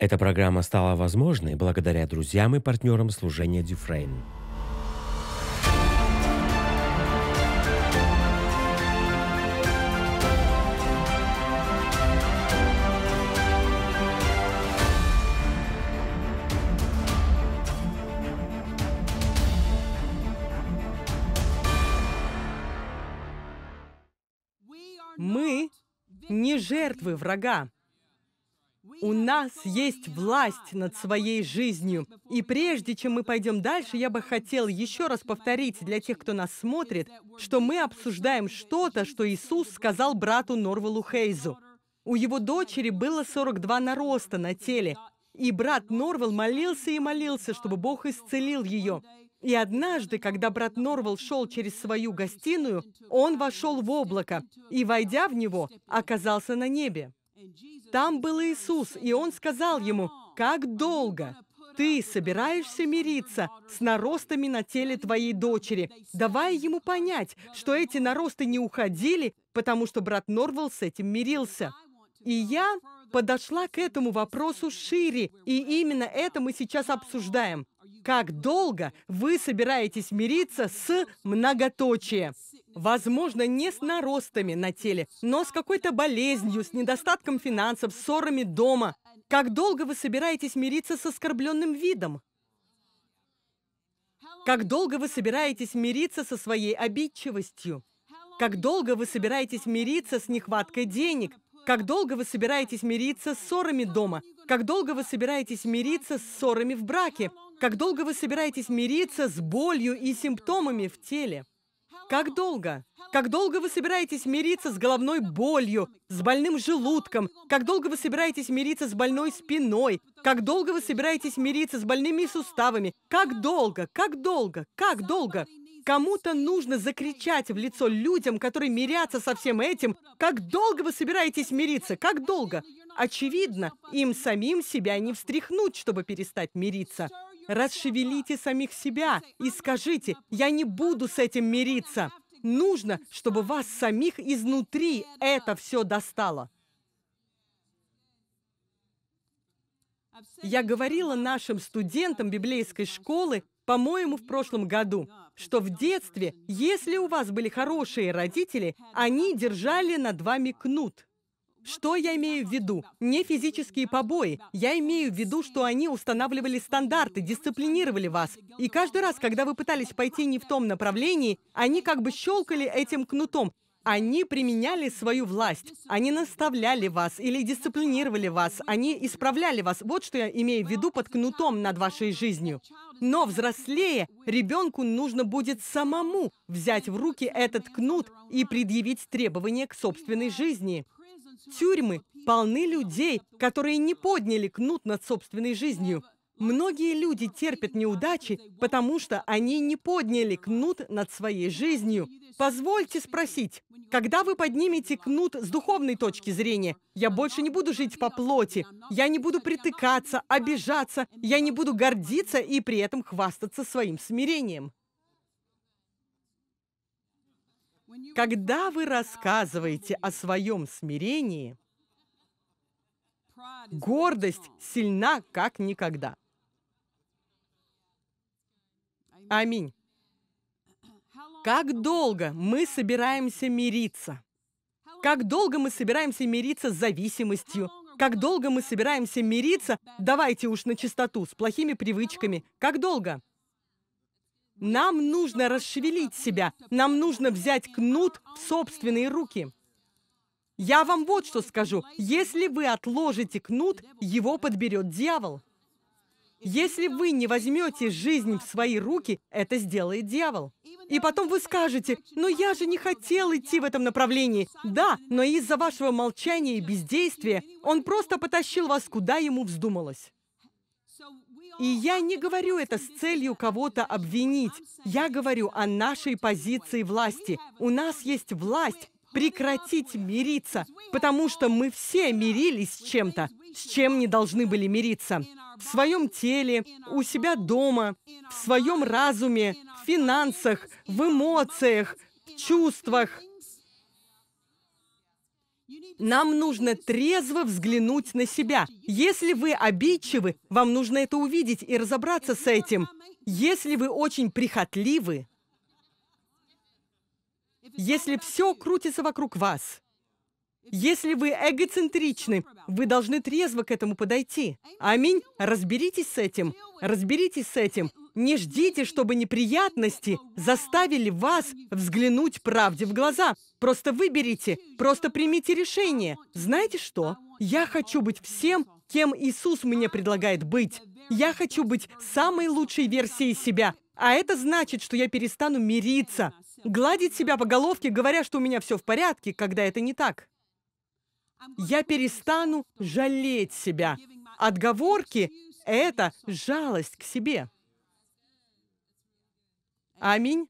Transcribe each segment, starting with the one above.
Эта программа стала возможной благодаря друзьям и партнерам служения Дюфрейн. Мы не жертвы врага. У нас есть власть над своей жизнью. И прежде чем мы пойдем дальше, я бы хотел еще раз повторить для тех, кто нас смотрит, что мы обсуждаем что-то, что Иисус сказал брату Норвелу Хейзу. У его дочери было 42 нароста на теле, и брат Норвелл молился и молился, чтобы Бог исцелил ее. И однажды, когда брат Норвелл шел через свою гостиную, он вошел в облако и, войдя в него, оказался на небе. Там был Иисус, и Он сказал ему, «Как долго ты собираешься мириться с наростами на теле твоей дочери, давая ему понять, что эти наросты не уходили, потому что брат Норвелл с этим мирился. И я подошла к этому вопросу шире, и именно это мы сейчас обсуждаем. Как долго вы собираетесь мириться с многоточием? Возможно, не с наростами на теле, но с какой-то болезнью, с недостатком финансов, ссорами дома. Как долго вы собираетесь мириться с оскорбленным видом? Как долго вы собираетесь мириться со своей обидчивостью? Как долго вы собираетесь мириться с нехваткой денег? Как долго вы собираетесь мириться с ссорами дома? Как долго вы собираетесь мириться с ссорами в браке? Как долго вы собираетесь мириться с болью и симптомами в теле? Как долго? Как долго вы собираетесь мириться с головной болью, с больным желудком? Как долго вы собираетесь мириться с больной спиной? Как долго вы собираетесь мириться с больными суставами? Как долго? Как долго? Как долго? Кому-то нужно закричать в лицо людям, которые мирятся со всем этим. Как долго вы собираетесь мириться? Как долго? Очевидно, им самим себя не встряхнуть, чтобы перестать мириться. Расшевелите самих себя и скажите, я не буду с этим мириться. Нужно, чтобы вас самих изнутри это все достало. Я говорила нашим студентам библейской школы, по-моему, в прошлом году, что в детстве, если у вас были хорошие родители, они держали над вами кнут. Что я имею в виду? Не физические побои. Я имею в виду, что они устанавливали стандарты, дисциплинировали вас. И каждый раз, когда вы пытались пойти не в том направлении, они как бы щелкали этим кнутом. Они применяли свою власть. Они наставляли вас или дисциплинировали вас. Они исправляли вас. Вот что я имею в виду под кнутом над вашей жизнью. Но взрослее ребенку нужно будет самому взять в руки этот кнут и предъявить требования к собственной жизни. Тюрьмы полны людей, которые не подняли кнут над собственной жизнью. Многие люди терпят неудачи, потому что они не подняли кнут над своей жизнью. Позвольте спросить, когда вы поднимете кнут с духовной точки зрения, я больше не буду жить по плоти, я не буду притыкаться, обижаться, я не буду гордиться и при этом хвастаться своим смирением. Когда вы рассказываете о своем смирении, гордость сильна как никогда. Аминь. Как долго мы собираемся мириться? Как долго мы собираемся мириться с зависимостью? Как долго мы собираемся мириться, давайте уж на чистоту, с плохими привычками? Как долго? Нам нужно расшевелить себя. Нам нужно взять кнут в собственные руки. Я вам вот что скажу. Если вы отложите кнут, его подберет дьявол. Если вы не возьмете жизнь в свои руки, это сделает дьявол. И потом вы скажете, но я же не хотел идти в этом направлении. Да, но из-за вашего молчания и бездействия он просто потащил вас, куда ему вздумалось. И я не говорю это с целью кого-то обвинить. Я говорю о нашей позиции власти. У нас есть власть прекратить мириться, потому что мы все мирились с чем-то, с чем не должны были мириться. В своем теле, у себя дома, в своем разуме, в финансах, в эмоциях, в чувствах – нам нужно трезво взглянуть на себя. Если вы обидчивы, вам нужно это увидеть и разобраться с этим. Если вы очень прихотливы, если все крутится вокруг вас, если вы эгоцентричны, вы должны трезво к этому подойти. Аминь. Разберитесь с этим. Разберитесь с этим. Не ждите, чтобы неприятности заставили вас взглянуть правде в глаза. Просто выберите, просто примите решение. Знаете что? Я хочу быть всем, кем Иисус мне предлагает быть. Я хочу быть самой лучшей версией себя. А это значит, что я перестану мириться, гладить себя по головке, говоря, что у меня все в порядке, когда это не так я перестану жалеть себя. Отговорки — это жалость к себе. Аминь.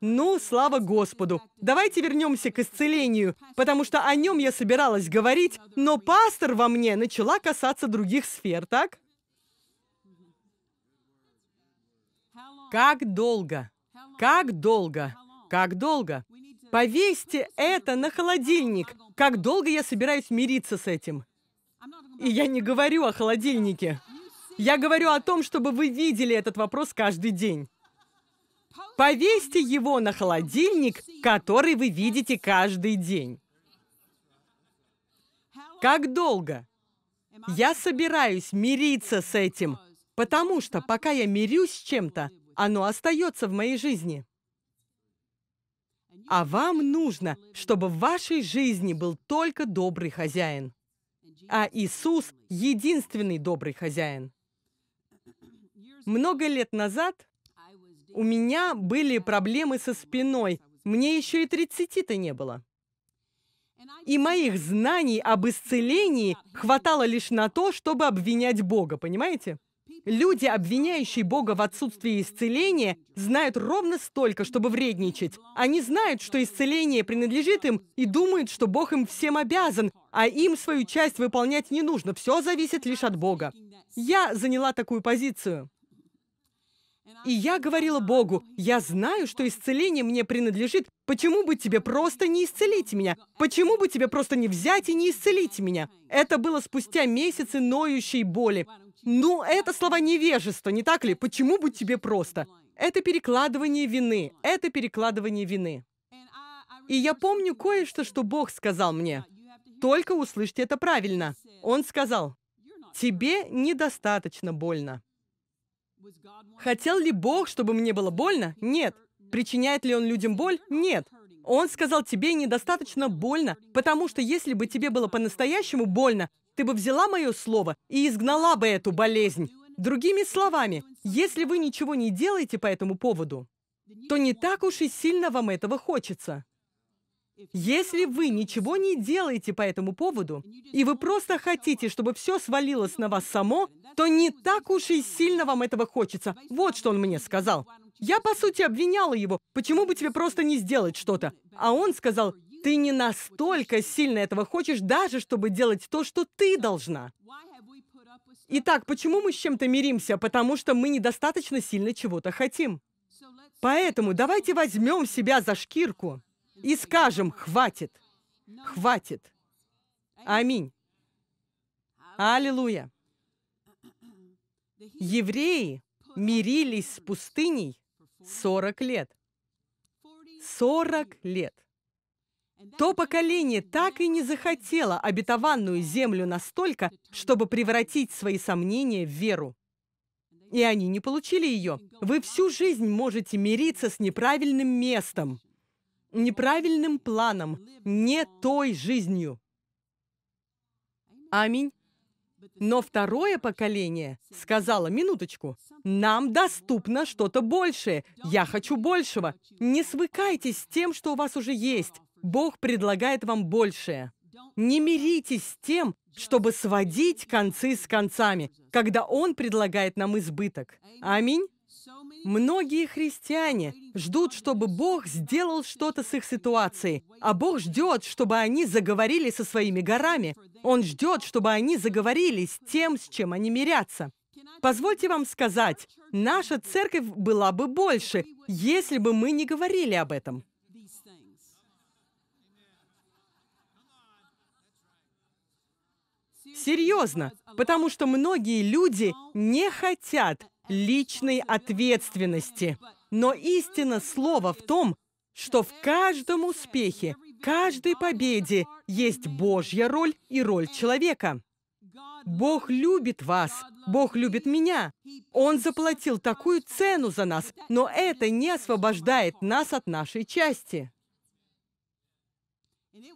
Ну, слава Господу. Давайте вернемся к исцелению, потому что о нем я собиралась говорить, но пастор во мне начала касаться других сфер, так? Как долго? Как долго? Как долго? Повесьте это на холодильник. Как долго я собираюсь мириться с этим? И я не говорю о холодильнике. Я говорю о том, чтобы вы видели этот вопрос каждый день. Повесьте его на холодильник, который вы видите каждый день. Как долго? Я собираюсь мириться с этим, потому что пока я мирюсь с чем-то, оно остается в моей жизни. А вам нужно, чтобы в вашей жизни был только добрый хозяин. А Иисус – единственный добрый хозяин. Много лет назад у меня были проблемы со спиной. Мне еще и 30-то не было. И моих знаний об исцелении хватало лишь на то, чтобы обвинять Бога, понимаете? Люди, обвиняющие Бога в отсутствии исцеления, знают ровно столько, чтобы вредничать. Они знают, что исцеление принадлежит им, и думают, что Бог им всем обязан, а им свою часть выполнять не нужно. Все зависит лишь от Бога. Я заняла такую позицию. И я говорила Богу, я знаю, что исцеление мне принадлежит, почему бы тебе просто не исцелить меня? Почему бы тебе просто не взять и не исцелить меня? Это было спустя месяцы ноющей боли. Ну, это слова невежества, не так ли? Почему бы тебе просто? Это перекладывание вины. Это перекладывание вины. И я помню кое-что, что Бог сказал мне. Только услышьте это правильно. Он сказал, «Тебе недостаточно больно». Хотел ли Бог, чтобы мне было больно? Нет. Причиняет ли он людям боль? Нет. Он сказал, тебе недостаточно больно, потому что если бы тебе было по-настоящему больно, ты бы взяла мое слово и изгнала бы эту болезнь. Другими словами, если вы ничего не делаете по этому поводу, то не так уж и сильно вам этого хочется. Если вы ничего не делаете по этому поводу, и вы просто хотите, чтобы все свалилось на вас само, то не так уж и сильно вам этого хочется. Вот что он мне сказал. Я, по сути, обвиняла его. Почему бы тебе просто не сделать что-то? А он сказал, ты не настолько сильно этого хочешь, даже чтобы делать то, что ты должна. Итак, почему мы с чем-то миримся? Потому что мы недостаточно сильно чего-то хотим. Поэтому давайте возьмем себя за шкирку и скажем «хватит, хватит». Аминь. Аллилуйя. Евреи мирились с пустыней 40 лет. 40 лет. То поколение так и не захотело обетованную землю настолько, чтобы превратить свои сомнения в веру. И они не получили ее. Вы всю жизнь можете мириться с неправильным местом, неправильным планом, не той жизнью. Аминь. Но второе поколение сказало, минуточку, нам доступно что-то большее, я хочу большего. Не свыкайтесь с тем, что у вас уже есть. Бог предлагает вам большее. Не миритесь с тем, чтобы сводить концы с концами, когда Он предлагает нам избыток. Аминь. Многие христиане ждут, чтобы Бог сделал что-то с их ситуацией, а Бог ждет, чтобы они заговорили со своими горами. Он ждет, чтобы они заговорили с тем, с чем они мирятся. Позвольте вам сказать, наша церковь была бы больше, если бы мы не говорили об этом. Серьезно, потому что многие люди не хотят личной ответственности. Но истина слова в том, что в каждом успехе, каждой победе есть Божья роль и роль человека. Бог любит вас, Бог любит меня. Он заплатил такую цену за нас, но это не освобождает нас от нашей части.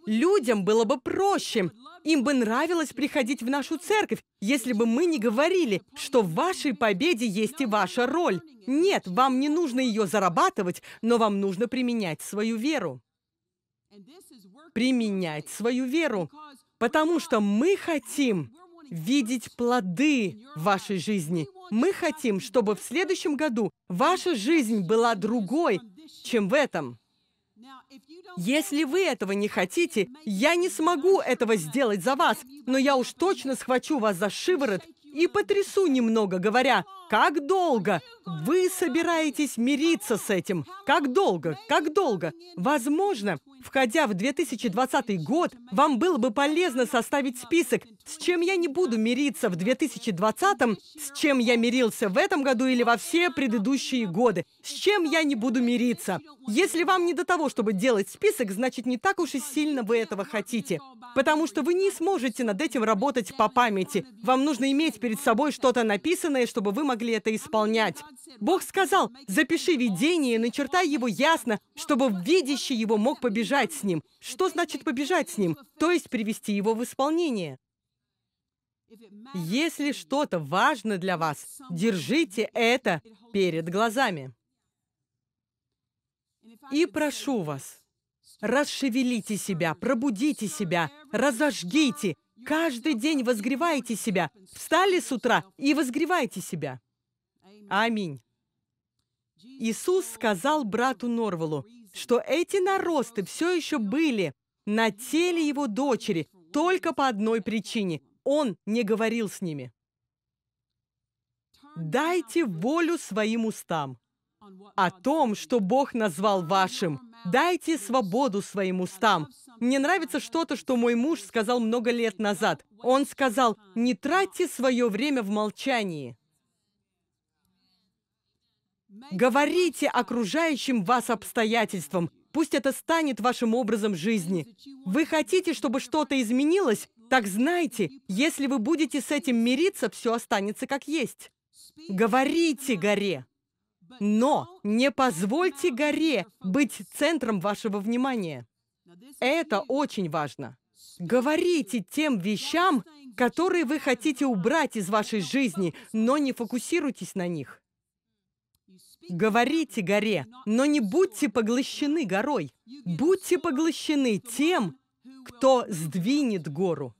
Людям было бы проще. Им бы нравилось приходить в нашу церковь, если бы мы не говорили, что в вашей победе есть и ваша роль. Нет, вам не нужно ее зарабатывать, но вам нужно применять свою веру. Применять свою веру. Потому что мы хотим видеть плоды вашей жизни. Мы хотим, чтобы в следующем году ваша жизнь была другой, чем в этом. Если вы этого не хотите, я не смогу этого сделать за вас, но я уж точно схвачу вас за шиворот и потрясу немного, говоря, как долго вы собираетесь мириться с этим? Как долго? Как долго? Возможно, входя в 2020 год, вам было бы полезно составить список, с чем я не буду мириться в 2020, с чем я мирился в этом году или во все предыдущие годы, с чем я не буду мириться. Если вам не до того, чтобы делать список, значит, не так уж и сильно вы этого хотите, потому что вы не сможете над этим работать по памяти. Вам нужно иметь перед собой что-то написанное, чтобы вы могли могли это исполнять. Бог сказал, запиши видение, начертай его ясно, чтобы видящий его мог побежать с ним. Что значит побежать с ним? То есть привести его в исполнение. Если что-то важно для вас, держите это перед глазами. И прошу вас, расшевелите себя, пробудите себя, разожгите, каждый день возгревайте себя. Встали с утра и возгревайте себя. Аминь. Иисус сказал брату Норвалу, что эти наросты все еще были на теле его дочери только по одной причине – он не говорил с ними. Дайте волю своим устам о том, что Бог назвал вашим. Дайте свободу своим устам. Мне нравится что-то, что мой муж сказал много лет назад. Он сказал, не тратьте свое время в молчании. Говорите окружающим вас обстоятельствам. Пусть это станет вашим образом жизни. Вы хотите, чтобы что-то изменилось? Так знайте, если вы будете с этим мириться, все останется как есть. Говорите горе, но не позвольте горе быть центром вашего внимания. Это очень важно. Говорите тем вещам, которые вы хотите убрать из вашей жизни, но не фокусируйтесь на них. Говорите горе, но не будьте поглощены горой. Будьте поглощены тем, кто сдвинет гору.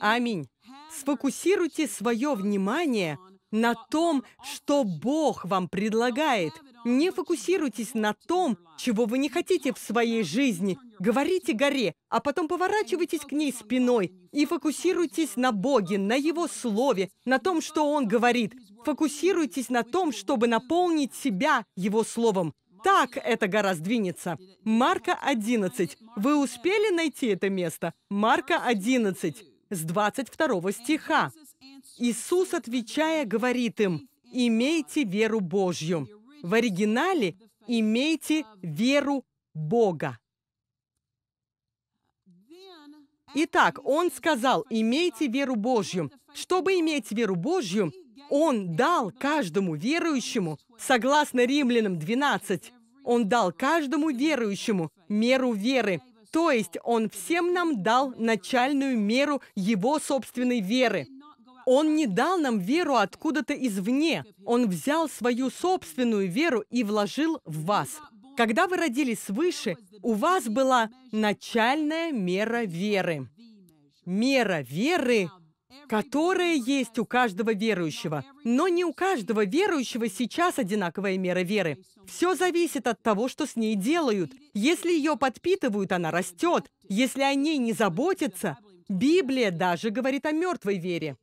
Аминь. Сфокусируйте свое внимание на том, что Бог вам предлагает – не фокусируйтесь на том, чего вы не хотите в своей жизни. Говорите горе, а потом поворачивайтесь к ней спиной и фокусируйтесь на Боге, на Его Слове, на том, что Он говорит. Фокусируйтесь на том, чтобы наполнить себя Его Словом. Так эта гора сдвинется. Марка 11. Вы успели найти это место? Марка 11, с 22 стиха. Иисус, отвечая, говорит им, «Имейте веру Божью». В оригинале имейте веру Бога. Итак, он сказал, имейте веру Божью. Чтобы иметь веру Божью, он дал каждому верующему, согласно Римлянам 12, он дал каждому верующему меру веры. То есть он всем нам дал начальную меру его собственной веры – он не дал нам веру откуда-то извне. Он взял свою собственную веру и вложил в вас. Когда вы родились свыше, у вас была начальная мера веры. Мера веры которая есть у каждого верующего. Но не у каждого верующего сейчас одинаковая мера веры. Все зависит от того, что с ней делают. Если ее подпитывают, она растет. Если о ней не заботятся, Библия даже говорит о мертвой вере.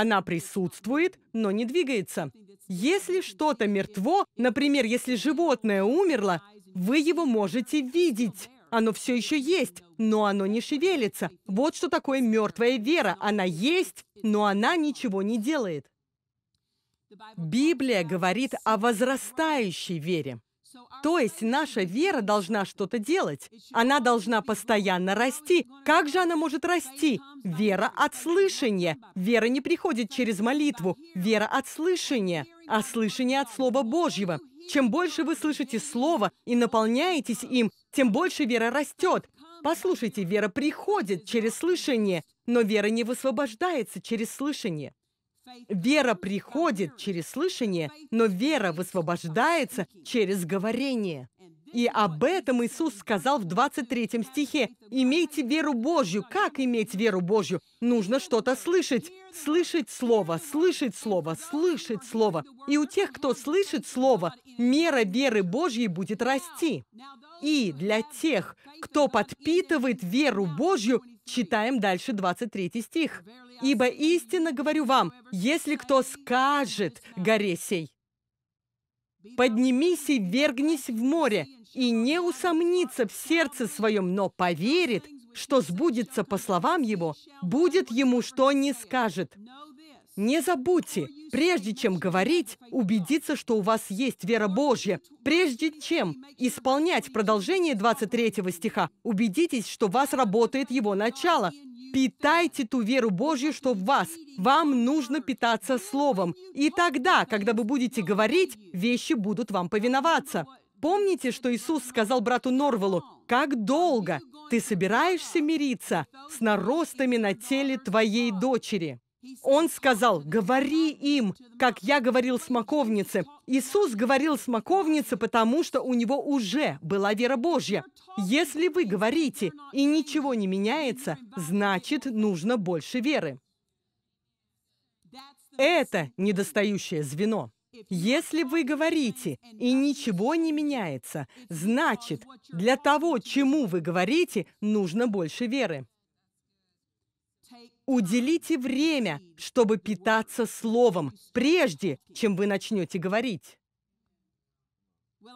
Она присутствует, но не двигается. Если что-то мертво, например, если животное умерло, вы его можете видеть. Оно все еще есть, но оно не шевелится. Вот что такое мертвая вера. Она есть, но она ничего не делает. Библия говорит о возрастающей вере. То есть наша вера должна что-то делать. Она должна постоянно расти. Как же она может расти? Вера от слышания. Вера не приходит через молитву. Вера от слышания. А слышание от Слова Божьего. Чем больше вы слышите Слово и наполняетесь им, тем больше вера растет. Послушайте, вера приходит через слышание, но вера не высвобождается через слышание. Вера приходит через слышание, но вера высвобождается через говорение. И об этом Иисус сказал в 23 стихе. «Имейте веру Божью». Как иметь веру Божью? Нужно что-то слышать. Слышать Слово, слышать Слово, слышать Слово. И у тех, кто слышит Слово, мера веры Божьей будет расти. И для тех, кто подпитывает веру Божью, Читаем дальше 23 стих. «Ибо истинно говорю вам, если кто скажет горе сей, поднимись и вергнись в море, и не усомнится в сердце своем, но поверит, что сбудется по словам его, будет ему, что не скажет. Не забудьте, прежде чем говорить, убедиться, что у вас есть вера Божья. Прежде чем исполнять продолжение 23 стиха, убедитесь, что у вас работает его начало. Питайте ту веру Божью, что в вас. Вам нужно питаться Словом. И тогда, когда вы будете говорить, вещи будут вам повиноваться. Помните, что Иисус сказал брату Норвелу, «Как долго ты собираешься мириться с наростами на теле твоей дочери?» Он сказал, говори им, как я говорил смоковнице. Иисус говорил смоковнице, потому что у него уже была вера Божья. Если вы говорите, и ничего не меняется, значит, нужно больше веры. Это недостающее звено. Если вы говорите, и ничего не меняется, значит, для того, чему вы говорите, нужно больше веры. Уделите время, чтобы питаться словом, прежде чем вы начнете говорить.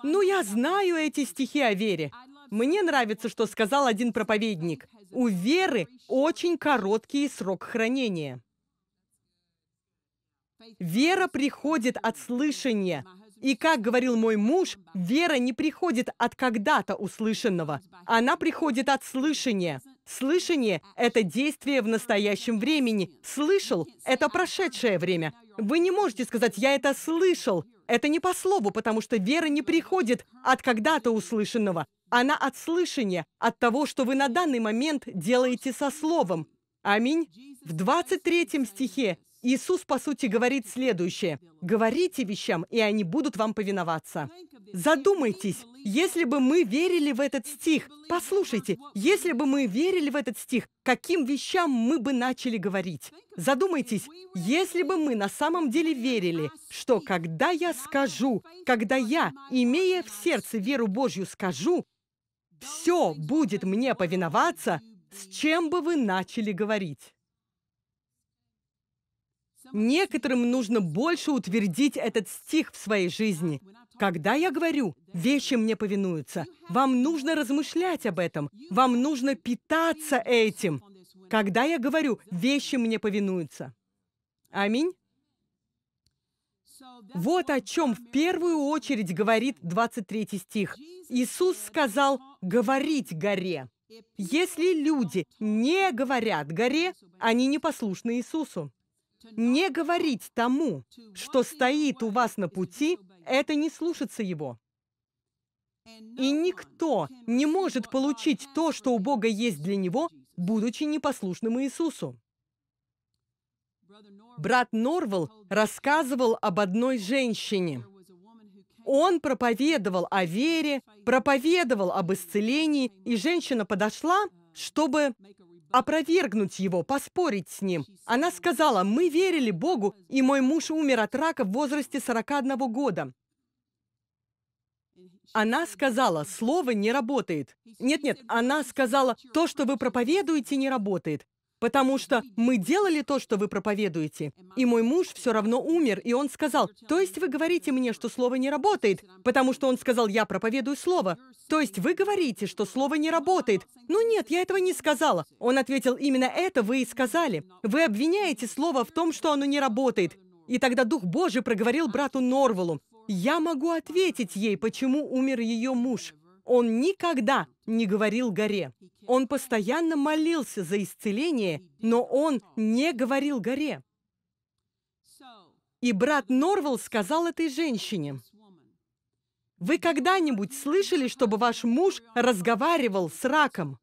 Ну, я знаю эти стихи о вере. Мне нравится, что сказал один проповедник. У веры очень короткий срок хранения. Вера приходит от слышания. И, как говорил мой муж, вера не приходит от когда-то услышанного. Она приходит от слышания. Слышание – это действие в настоящем времени. Слышал – это прошедшее время. Вы не можете сказать «я это слышал». Это не по слову, потому что вера не приходит от когда-то услышанного. Она от слышания, от того, что вы на данный момент делаете со словом. Аминь. В 23 стихе Иисус, по сути, говорит следующее. «Говорите вещам, и они будут вам повиноваться». Задумайтесь, если бы мы верили в этот стих, послушайте, если бы мы верили в этот стих, каким вещам мы бы начали говорить? Задумайтесь, если бы мы на самом деле верили, что когда я скажу, когда я, имея в сердце веру Божью, скажу, все будет мне повиноваться, с чем бы вы начали говорить? Некоторым нужно больше утвердить этот стих в своей жизни. Когда я говорю, вещи мне повинуются, вам нужно размышлять об этом, вам нужно питаться этим. Когда я говорю, вещи мне повинуются. Аминь. Вот о чем в первую очередь говорит 23 стих. Иисус сказал «говорить горе». Если люди не говорят горе, они непослушны Иисусу. Не говорить тому, что стоит у вас на пути, это не слушаться его. И никто не может получить то, что у Бога есть для него, будучи непослушным Иисусу. Брат Норвелл рассказывал об одной женщине. Он проповедовал о вере, проповедовал об исцелении, и женщина подошла, чтобы опровергнуть его, поспорить с ним. Она сказала, мы верили Богу, и мой муж умер от рака в возрасте 41 года. Она сказала, слово не работает. Нет-нет, она сказала, то, что вы проповедуете, не работает потому что мы делали то, что вы проповедуете. И мой муж все равно умер, и он сказал, то есть вы говорите мне, что слово не работает, потому что он сказал, я проповедую слово. То есть вы говорите, что слово не работает. Ну нет, я этого не сказала. Он ответил, именно это вы и сказали. Вы обвиняете слово в том, что оно не работает. И тогда Дух Божий проговорил брату Норвалу, «Я могу ответить ей, почему умер ее муж. Он никогда не говорил горе. Он постоянно молился за исцеление, но он не говорил горе. И брат Норвал сказал этой женщине, «Вы когда-нибудь слышали, чтобы ваш муж разговаривал с раком?»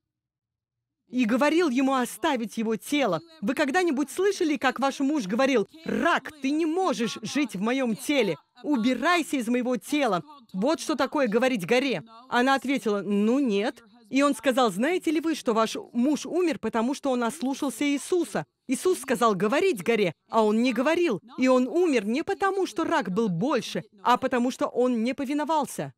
и говорил ему оставить его тело. Вы когда-нибудь слышали, как ваш муж говорил, «Рак, ты не можешь жить в моем теле, убирайся из моего тела». Вот что такое говорить горе. Она ответила, «Ну нет, и он сказал, знаете ли вы, что ваш муж умер, потому что он ослушался Иисуса? Иисус сказал говорить горе, а он не говорил. И он умер не потому, что рак был больше, а потому что он не повиновался.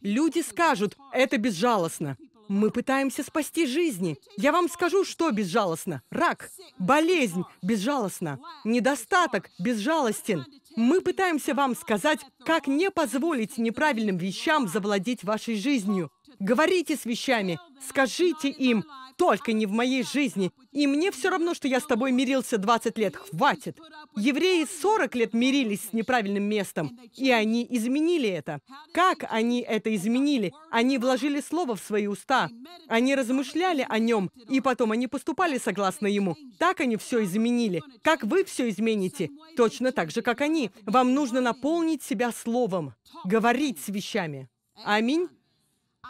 Люди скажут, это безжалостно. Мы пытаемся спасти жизни. Я вам скажу, что безжалостно. Рак, болезнь безжалостно, недостаток безжалостен. Мы пытаемся вам сказать, как не позволить неправильным вещам завладеть вашей жизнью. Говорите с вещами, скажите им, только не в моей жизни. И мне все равно, что я с тобой мирился 20 лет. Хватит. Евреи 40 лет мирились с неправильным местом, и они изменили это. Как они это изменили? Они вложили слово в свои уста. Они размышляли о нем, и потом они поступали согласно ему. Так они все изменили. Как вы все измените? Точно так же, как они. Вам нужно наполнить себя словом, говорить с вещами. Аминь.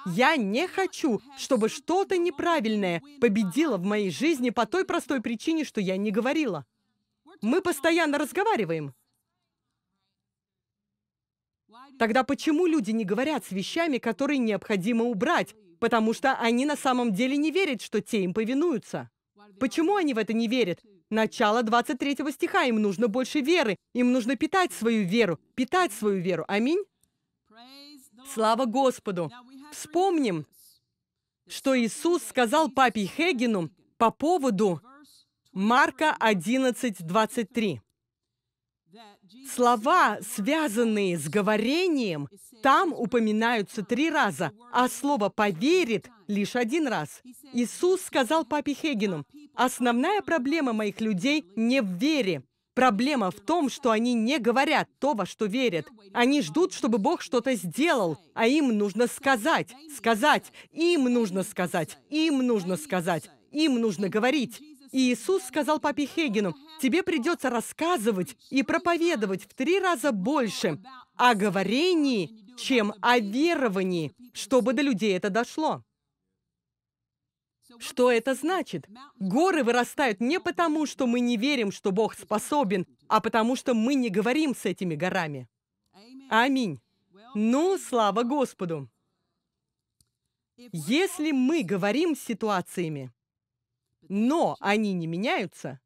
Я не хочу, чтобы что-то неправильное победило в моей жизни по той простой причине, что я не говорила. Мы постоянно разговариваем. Тогда почему люди не говорят с вещами, которые необходимо убрать, потому что они на самом деле не верят, что те им повинуются? Почему они в это не верят? Начало 23 стиха. Им нужно больше веры. Им нужно питать свою веру. Питать свою веру. Аминь. Слава Господу! Вспомним, что Иисус сказал папе Хегину по поводу Марка 11:23. Слова, связанные с говорением, там упоминаются три раза, а слово «поверит» лишь один раз. Иисус сказал папе Хегину, «Основная проблема моих людей не в вере, Проблема в том, что они не говорят то, во что верят. Они ждут, чтобы Бог что-то сделал, а им нужно сказать, сказать, им нужно сказать, им нужно сказать, им нужно говорить. И Иисус сказал папе Хегину, «Тебе придется рассказывать и проповедовать в три раза больше о говорении, чем о веровании, чтобы до людей это дошло». Что это значит? Горы вырастают не потому, что мы не верим, что Бог способен, а потому что мы не говорим с этими горами. Аминь. Ну, слава Господу. Если мы говорим с ситуациями, но они не меняются,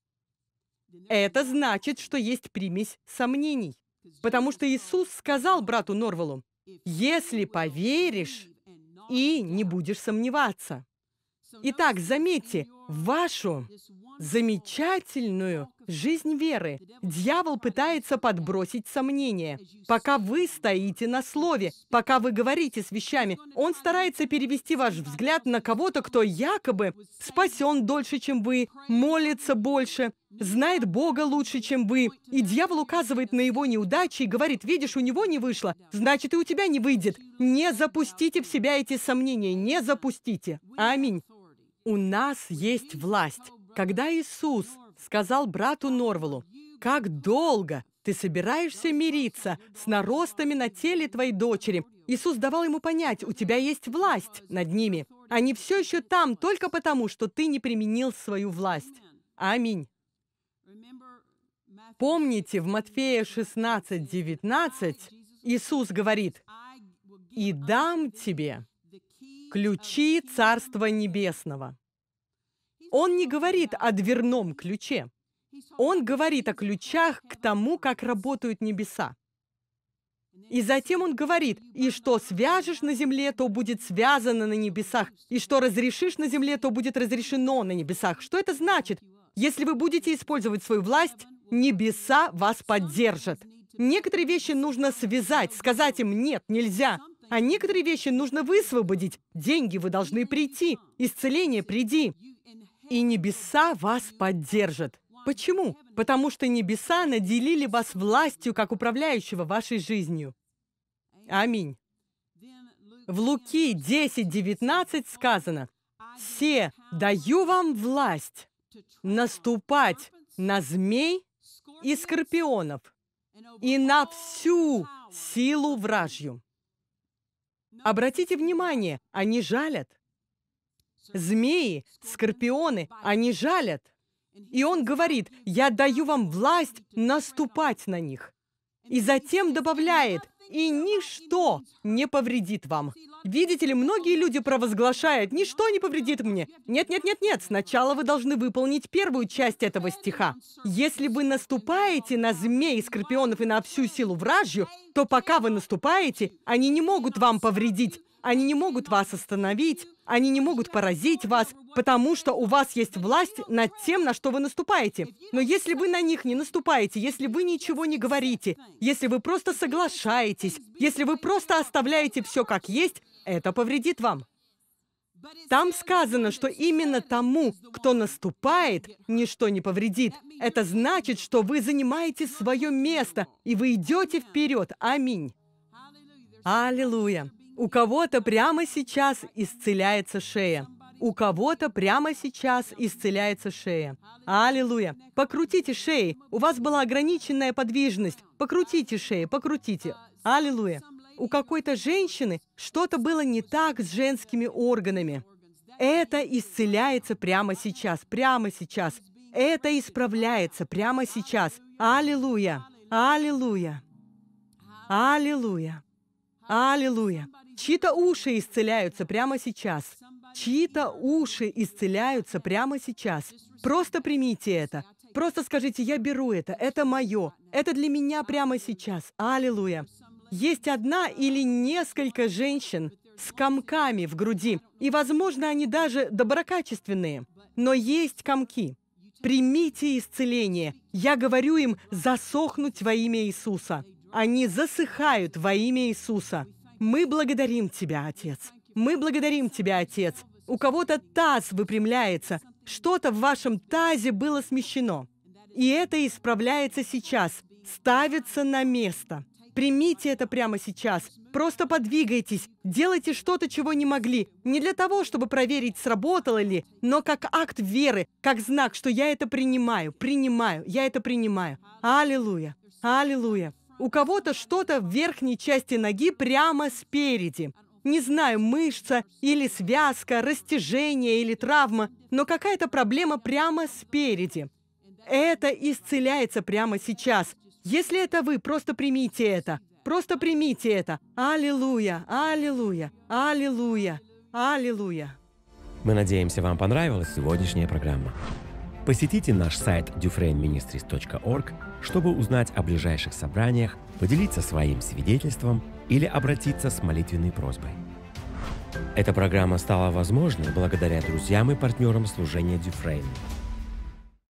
это значит, что есть примесь сомнений. Потому что Иисус сказал брату Норвалу, «Если поверишь и не будешь сомневаться». Итак, заметьте, вашу замечательную Жизнь веры. Дьявол пытается подбросить сомнения. Пока вы стоите на слове, пока вы говорите с вещами, он старается перевести ваш взгляд на кого-то, кто якобы спасен дольше, чем вы, молится больше, знает Бога лучше, чем вы. И дьявол указывает на его неудачи и говорит, видишь, у него не вышло, значит, и у тебя не выйдет. Не запустите в себя эти сомнения, не запустите. Аминь. У нас есть власть. Когда Иисус сказал брату Норвалу, «Как долго ты собираешься мириться с наростами на теле твоей дочери?» Иисус давал ему понять, у тебя есть власть над ними. Они все еще там только потому, что ты не применил свою власть. Аминь. Помните, в Матфея 16, 19 Иисус говорит, «И дам тебе ключи Царства Небесного». Он не говорит о дверном ключе. Он говорит о ключах к тому, как работают небеса. И затем он говорит, «И что свяжешь на земле, то будет связано на небесах, и что разрешишь на земле, то будет разрешено на небесах». Что это значит? Если вы будете использовать свою власть, небеса вас поддержат. Некоторые вещи нужно связать, сказать им «нет, нельзя». А некоторые вещи нужно высвободить. Деньги вы должны прийти, исцеление приди и небеса вас поддержат. Почему? Потому что небеса наделили вас властью, как управляющего вашей жизнью. Аминь. В Луки 10.19 сказано, «Се, даю вам власть наступать на змей и скорпионов и на всю силу вражью». Обратите внимание, они жалят. Змеи, скорпионы, они жалят. И он говорит, я даю вам власть наступать на них. И затем добавляет, и ничто не повредит вам. Видите ли, многие люди провозглашают, ничто не повредит мне. Нет, нет, нет, нет, сначала вы должны выполнить первую часть этого стиха. Если вы наступаете на змей, скорпионов и на всю силу вражью, то пока вы наступаете, они не могут вам повредить, они не могут вас остановить, они не могут поразить вас, потому что у вас есть власть над тем, на что вы наступаете. Но если вы на них не наступаете, если вы ничего не говорите, если вы просто соглашаетесь, если вы просто оставляете все как есть, это повредит вам. Там сказано, что именно тому, кто наступает, ничто не повредит. Это значит, что вы занимаете свое место, и вы идете вперед. Аминь. Аллилуйя. У кого-то прямо сейчас исцеляется шея. У кого-то прямо сейчас исцеляется шея. Аллилуйя! Покрутите шеи. У вас была ограниченная подвижность. Покрутите шеи, покрутите. Аллилуйя! У какой-то женщины что-то было не так с женскими органами. Это исцеляется прямо сейчас, прямо сейчас. Это исправляется прямо сейчас. Аллилуйя! Аллилуйя! Аллилуйя! Аллилуйя! Чьи-то уши исцеляются прямо сейчас. Чьи-то уши исцеляются прямо сейчас. Просто примите это. Просто скажите, я беру это, это мое, это для меня прямо сейчас. Аллилуйя. Есть одна или несколько женщин с комками в груди, и, возможно, они даже доброкачественные, но есть комки. Примите исцеление. Я говорю им засохнуть во имя Иисуса. Они засыхают во имя Иисуса. Мы благодарим Тебя, Отец. Мы благодарим Тебя, Отец. У кого-то таз выпрямляется. Что-то в вашем тазе было смещено. И это исправляется сейчас. Ставится на место. Примите это прямо сейчас. Просто подвигайтесь. Делайте что-то, чего не могли. Не для того, чтобы проверить, сработало ли, но как акт веры, как знак, что я это принимаю, принимаю, я это принимаю. Аллилуйя! Аллилуйя! У кого-то что-то в верхней части ноги прямо спереди. Не знаю, мышца или связка, растяжение или травма, но какая-то проблема прямо спереди. Это исцеляется прямо сейчас. Если это вы, просто примите это. Просто примите это. Аллилуйя, аллилуйя, аллилуйя, аллилуйя. Мы надеемся, вам понравилась сегодняшняя программа. Посетите наш сайт dufrainministries.org чтобы узнать о ближайших собраниях, поделиться своим свидетельством или обратиться с молитвенной просьбой. Эта программа стала возможной благодаря друзьям и партнерам служения Дюфрейн –